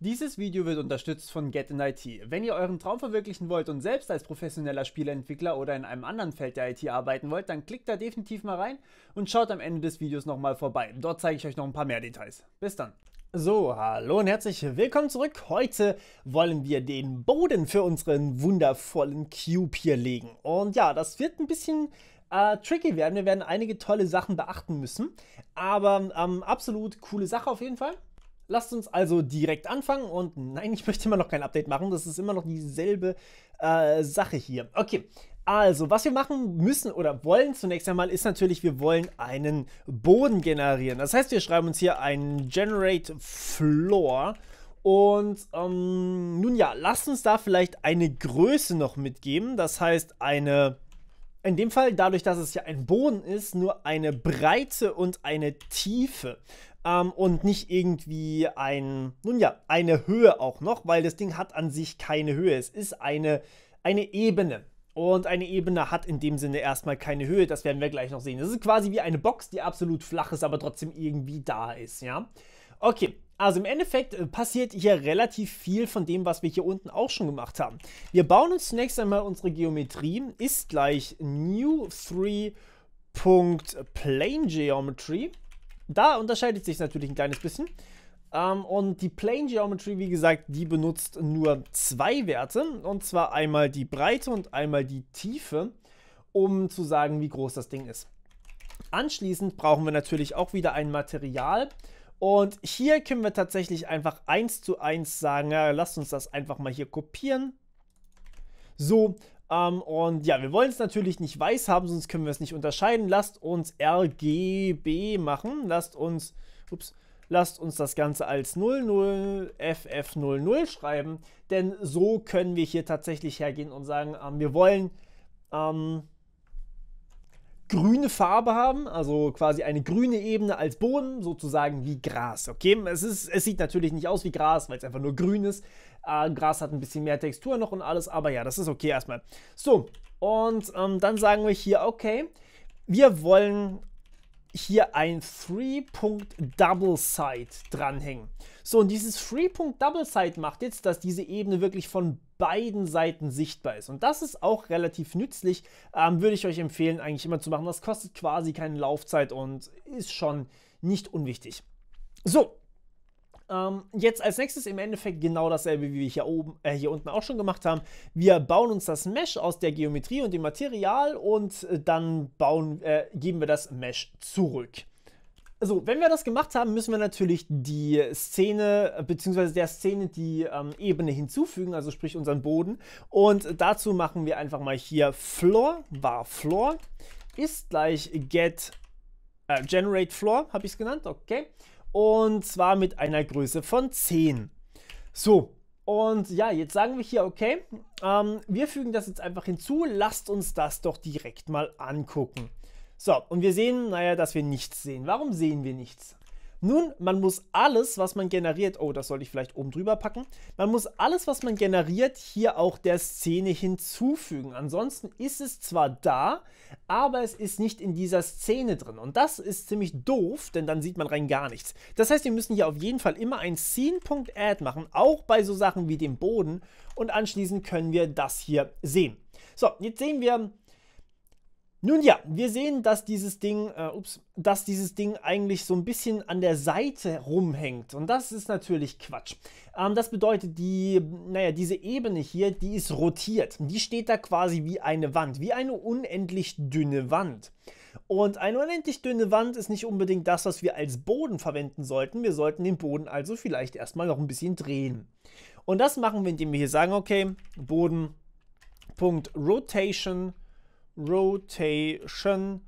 Dieses Video wird unterstützt von Get in IT. Wenn ihr euren Traum verwirklichen wollt und selbst als professioneller Spieleentwickler oder in einem anderen Feld der IT arbeiten wollt, dann klickt da definitiv mal rein und schaut am Ende des Videos nochmal vorbei. Dort zeige ich euch noch ein paar mehr Details. Bis dann. So, hallo und herzlich willkommen zurück. Heute wollen wir den Boden für unseren wundervollen Cube hier legen. Und ja, das wird ein bisschen äh, tricky werden. Wir werden einige tolle Sachen beachten müssen. Aber ähm, absolut coole Sache auf jeden Fall. Lasst uns also direkt anfangen und nein, ich möchte immer noch kein Update machen, das ist immer noch dieselbe äh, Sache hier. Okay, also, was wir machen müssen oder wollen zunächst einmal ist natürlich, wir wollen einen Boden generieren. Das heißt, wir schreiben uns hier ein Generate Floor. Und ähm, nun ja, lasst uns da vielleicht eine Größe noch mitgeben. Das heißt, eine, in dem Fall dadurch, dass es ja ein Boden ist, nur eine Breite und eine Tiefe ähm, und nicht irgendwie ein, nun ja, eine Höhe auch noch, weil das Ding hat an sich keine Höhe. Es ist eine, eine Ebene. Und eine Ebene hat in dem Sinne erstmal keine Höhe, das werden wir gleich noch sehen. Das ist quasi wie eine Box, die absolut flach ist, aber trotzdem irgendwie da ist, ja. Okay, also im Endeffekt äh, passiert hier relativ viel von dem, was wir hier unten auch schon gemacht haben. Wir bauen uns zunächst einmal unsere Geometrie, ist gleich new 3planegeometry Geometry. Da unterscheidet sich natürlich ein kleines bisschen. Ähm, und die Plane Geometry, wie gesagt, die benutzt nur zwei Werte. Und zwar einmal die Breite und einmal die Tiefe, um zu sagen, wie groß das Ding ist. Anschließend brauchen wir natürlich auch wieder ein Material. Und hier können wir tatsächlich einfach eins zu eins sagen, ja, lasst uns das einfach mal hier kopieren. So, ähm, und ja, wir wollen es natürlich nicht weiß haben, sonst können wir es nicht unterscheiden. Lasst uns RGB machen. Lasst uns, ups, lasst uns das Ganze als 00FF00 schreiben, denn so können wir hier tatsächlich hergehen und sagen, ähm, wir wollen ähm, grüne Farbe haben, also quasi eine grüne Ebene als Boden, sozusagen wie Gras. Okay, es, ist, es sieht natürlich nicht aus wie Gras, weil es einfach nur grün ist. Äh, Gras hat ein bisschen mehr Textur noch und alles, aber ja, das ist okay erstmal. So, und ähm, dann sagen wir hier, okay, wir wollen hier ein 3-Punkt-Double-Side dranhängen. So, und dieses 3-Punkt-Double-Side macht jetzt, dass diese Ebene wirklich von beiden Seiten sichtbar ist. Und das ist auch relativ nützlich, ähm, würde ich euch empfehlen, eigentlich immer zu machen. Das kostet quasi keine Laufzeit und ist schon nicht unwichtig. So, ähm, jetzt als nächstes im Endeffekt genau dasselbe, wie wir hier, oben, äh, hier unten auch schon gemacht haben. Wir bauen uns das Mesh aus der Geometrie und dem Material und äh, dann bauen, äh, geben wir das Mesh zurück. So, also, wenn wir das gemacht haben, müssen wir natürlich die Szene bzw. der Szene die ähm, Ebene hinzufügen, also sprich unseren Boden. Und dazu machen wir einfach mal hier Floor, war Floor, ist gleich get äh, generate Floor, habe ich es genannt, okay und zwar mit einer Größe von 10. So, und ja, jetzt sagen wir hier, okay, ähm, wir fügen das jetzt einfach hinzu, lasst uns das doch direkt mal angucken. So, und wir sehen, naja, dass wir nichts sehen. Warum sehen wir nichts? Nun, man muss alles, was man generiert, oh, das sollte ich vielleicht oben drüber packen, man muss alles, was man generiert, hier auch der Szene hinzufügen. Ansonsten ist es zwar da, aber es ist nicht in dieser Szene drin. Und das ist ziemlich doof, denn dann sieht man rein gar nichts. Das heißt, wir müssen hier auf jeden Fall immer ein Scene.add machen, auch bei so Sachen wie dem Boden. Und anschließend können wir das hier sehen. So, jetzt sehen wir nun ja, wir sehen, dass dieses Ding, äh, ups, dass dieses Ding eigentlich so ein bisschen an der Seite rumhängt. Und das ist natürlich Quatsch. Ähm, das bedeutet, die, naja, diese Ebene hier, die ist rotiert. Die steht da quasi wie eine Wand, wie eine unendlich dünne Wand. Und eine unendlich dünne Wand ist nicht unbedingt das, was wir als Boden verwenden sollten. Wir sollten den Boden also vielleicht erstmal noch ein bisschen drehen. Und das machen wir, indem wir hier sagen, okay, Boden, Rotation.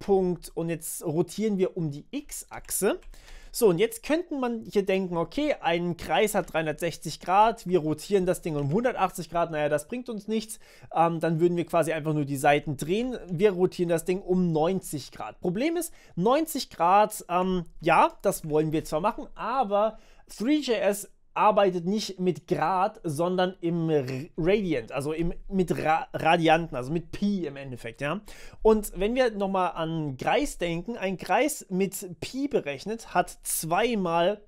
Punkt. Und jetzt rotieren wir um die x-Achse. So, und jetzt könnten man hier denken, okay, ein Kreis hat 360 Grad, wir rotieren das Ding um 180 Grad, naja, das bringt uns nichts. Ähm, dann würden wir quasi einfach nur die Seiten drehen. Wir rotieren das Ding um 90 Grad. Problem ist, 90 Grad, ähm, ja, das wollen wir zwar machen, aber 3JS arbeitet nicht mit Grad, sondern im Radiant, also im, mit Ra Radianten, also mit Pi im Endeffekt, ja. Und wenn wir nochmal an Kreis denken, ein Kreis mit Pi berechnet hat zweimal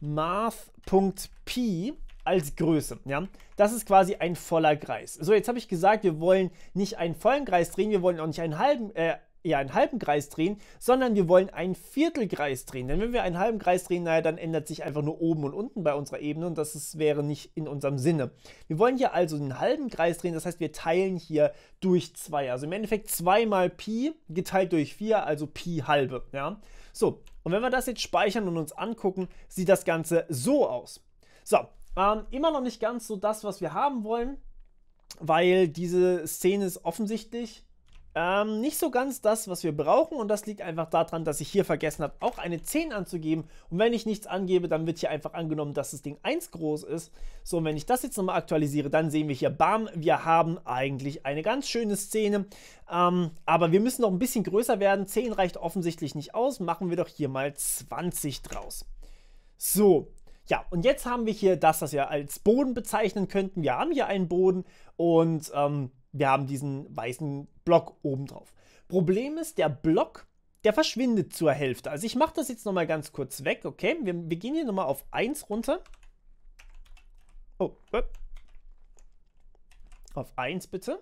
Math.pi als Größe, ja. Das ist quasi ein voller Kreis. So, jetzt habe ich gesagt, wir wollen nicht einen vollen Kreis drehen, wir wollen auch nicht einen halben, äh, eher einen halben Kreis drehen, sondern wir wollen einen Viertelkreis drehen. Denn wenn wir einen halben Kreis drehen, naja, dann ändert sich einfach nur oben und unten bei unserer Ebene und das ist, wäre nicht in unserem Sinne. Wir wollen hier also einen halben Kreis drehen, das heißt, wir teilen hier durch 2. Also im Endeffekt 2 mal Pi geteilt durch 4, also Pi halbe. Ja? So, und wenn wir das jetzt speichern und uns angucken, sieht das Ganze so aus. So, ähm, immer noch nicht ganz so das, was wir haben wollen, weil diese Szene ist offensichtlich ähm, nicht so ganz das, was wir brauchen und das liegt einfach daran, dass ich hier vergessen habe, auch eine 10 anzugeben und wenn ich nichts angebe, dann wird hier einfach angenommen, dass das Ding 1 groß ist. So, und wenn ich das jetzt nochmal aktualisiere, dann sehen wir hier, bam, wir haben eigentlich eine ganz schöne Szene, ähm, aber wir müssen noch ein bisschen größer werden, 10 reicht offensichtlich nicht aus, machen wir doch hier mal 20 draus. So, ja, und jetzt haben wir hier das, was wir als Boden bezeichnen könnten. Wir haben hier einen Boden und ähm, wir haben diesen weißen Block oben drauf. Problem ist, der Block, der verschwindet zur Hälfte. Also ich mache das jetzt nochmal ganz kurz weg, okay? Wir, wir gehen hier nochmal auf 1 runter. Oh, äh. auf 1 bitte.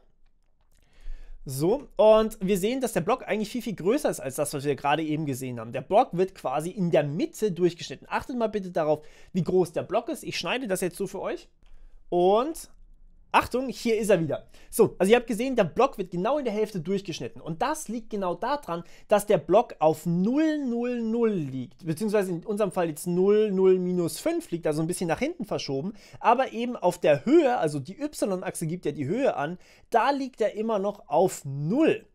So, und wir sehen, dass der Block eigentlich viel, viel größer ist als das, was wir gerade eben gesehen haben. Der Block wird quasi in der Mitte durchgeschnitten. Achtet mal bitte darauf, wie groß der Block ist. Ich schneide das jetzt so für euch. Und Achtung, hier ist er wieder. So, also ihr habt gesehen, der Block wird genau in der Hälfte durchgeschnitten. Und das liegt genau daran, dass der Block auf 000 liegt. Beziehungsweise in unserem Fall jetzt 00 minus 5 liegt, also ein bisschen nach hinten verschoben. Aber eben auf der Höhe, also die y-Achse gibt ja die Höhe an, da liegt er immer noch auf 0.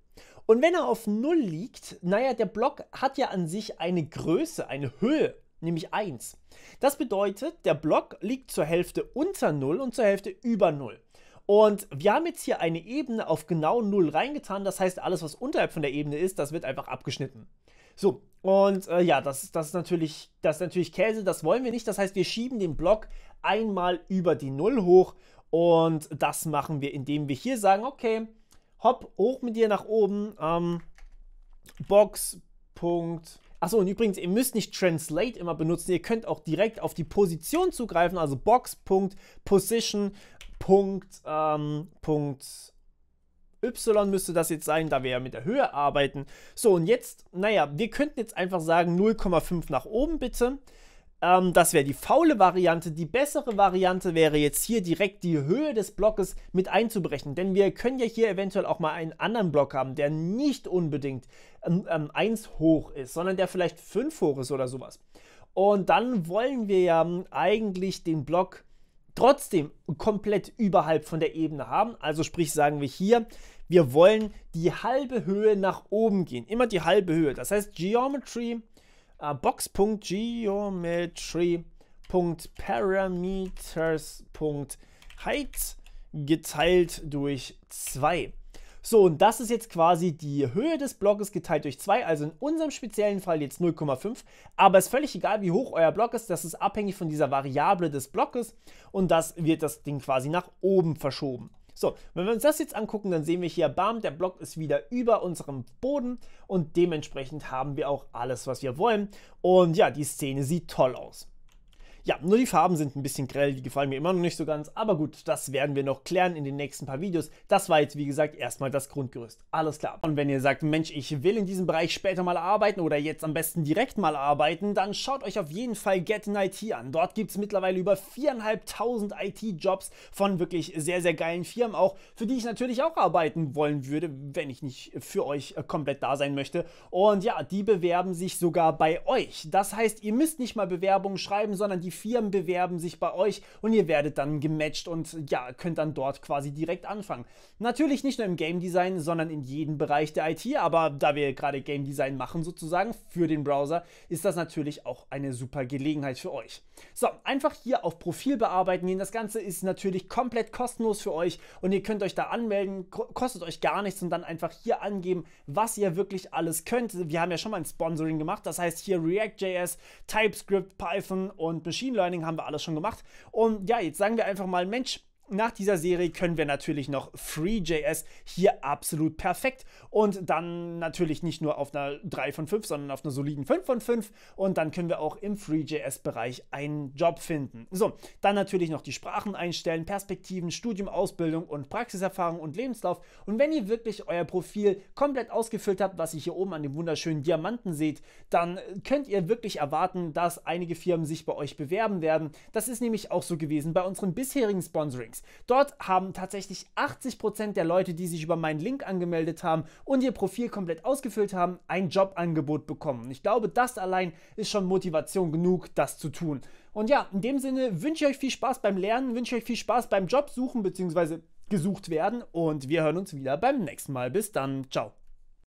Und wenn er auf 0 liegt, naja, der Block hat ja an sich eine Größe, eine Höhe nämlich 1. Das bedeutet, der Block liegt zur Hälfte unter 0 und zur Hälfte über 0. Und wir haben jetzt hier eine Ebene auf genau 0 reingetan. Das heißt, alles, was unterhalb von der Ebene ist, das wird einfach abgeschnitten. So, und äh, ja, das, das, ist natürlich, das ist natürlich Käse, das wollen wir nicht. Das heißt, wir schieben den Block einmal über die 0 hoch. Und das machen wir, indem wir hier sagen, okay, hopp, hoch mit dir nach oben. Ähm, Box. Punkt Achso, und übrigens, ihr müsst nicht Translate immer benutzen, ihr könnt auch direkt auf die Position zugreifen, also Box.Position. Ähm, y müsste das jetzt sein, da wir ja mit der Höhe arbeiten. So, und jetzt, naja, wir könnten jetzt einfach sagen 0,5 nach oben bitte. Ähm, das wäre die faule Variante. Die bessere Variante wäre jetzt hier direkt die Höhe des Blockes mit einzubrechen. Denn wir können ja hier eventuell auch mal einen anderen Block haben, der nicht unbedingt ähm, ähm, 1 hoch ist, sondern der vielleicht 5 hoch ist oder sowas. Und dann wollen wir ja ähm, eigentlich den Block trotzdem komplett überhalb von der Ebene haben. Also sprich sagen wir hier, wir wollen die halbe Höhe nach oben gehen. Immer die halbe Höhe. Das heißt, Geometry äh, box.geometry.parameters.height geteilt durch 2. So, und das ist jetzt quasi die Höhe des Blockes geteilt durch 2, also in unserem speziellen Fall jetzt 0,5. Aber es ist völlig egal, wie hoch euer Block ist, das ist abhängig von dieser Variable des Blockes und das wird das Ding quasi nach oben verschoben. So, wenn wir uns das jetzt angucken, dann sehen wir hier, bam, der Block ist wieder über unserem Boden und dementsprechend haben wir auch alles, was wir wollen. Und ja, die Szene sieht toll aus. Ja, nur die Farben sind ein bisschen grell, die gefallen mir immer noch nicht so ganz, aber gut, das werden wir noch klären in den nächsten paar Videos. Das war jetzt, wie gesagt, erstmal das Grundgerüst. Alles klar. Und wenn ihr sagt, Mensch, ich will in diesem Bereich später mal arbeiten oder jetzt am besten direkt mal arbeiten, dann schaut euch auf jeden Fall Get in IT an. Dort gibt es mittlerweile über 4.500 IT-Jobs von wirklich sehr, sehr geilen Firmen auch, für die ich natürlich auch arbeiten wollen würde, wenn ich nicht für euch äh, komplett da sein möchte. Und ja, die bewerben sich sogar bei euch. Das heißt, ihr müsst nicht mal Bewerbungen schreiben, sondern die Firmen bewerben sich bei euch und ihr werdet dann gematcht und ja, könnt dann dort quasi direkt anfangen. Natürlich nicht nur im Game Design, sondern in jedem Bereich der IT, aber da wir gerade Game Design machen sozusagen für den Browser, ist das natürlich auch eine super Gelegenheit für euch. So, einfach hier auf Profil bearbeiten gehen. Das Ganze ist natürlich komplett kostenlos für euch und ihr könnt euch da anmelden, kostet euch gar nichts und dann einfach hier angeben, was ihr wirklich alles könnt. Wir haben ja schon mal ein Sponsoring gemacht, das heißt hier React.js, TypeScript, Python und Machine Machine Learning haben wir alles schon gemacht. Und ja, jetzt sagen wir einfach mal, Mensch, nach dieser Serie können wir natürlich noch FreeJS hier absolut perfekt und dann natürlich nicht nur auf einer 3 von 5, sondern auf einer soliden 5 von 5 und dann können wir auch im FreeJS-Bereich einen Job finden. So, dann natürlich noch die Sprachen einstellen, Perspektiven, Studium, Ausbildung und Praxiserfahrung und Lebenslauf und wenn ihr wirklich euer Profil komplett ausgefüllt habt, was ihr hier oben an dem wunderschönen Diamanten seht, dann könnt ihr wirklich erwarten, dass einige Firmen sich bei euch bewerben werden. Das ist nämlich auch so gewesen bei unserem bisherigen Sponsoring. Analytics. Dort haben tatsächlich 80% der Leute, die sich über meinen Link angemeldet haben und ihr Profil komplett ausgefüllt haben, ein Jobangebot bekommen. Und ich glaube, das allein ist schon Motivation genug, das zu tun. Und ja, in dem Sinne wünsche ich euch viel Spaß beim Lernen, wünsche ich euch viel Spaß beim Jobsuchen bzw. gesucht werden und wir hören uns wieder beim nächsten Mal. Bis dann, ciao.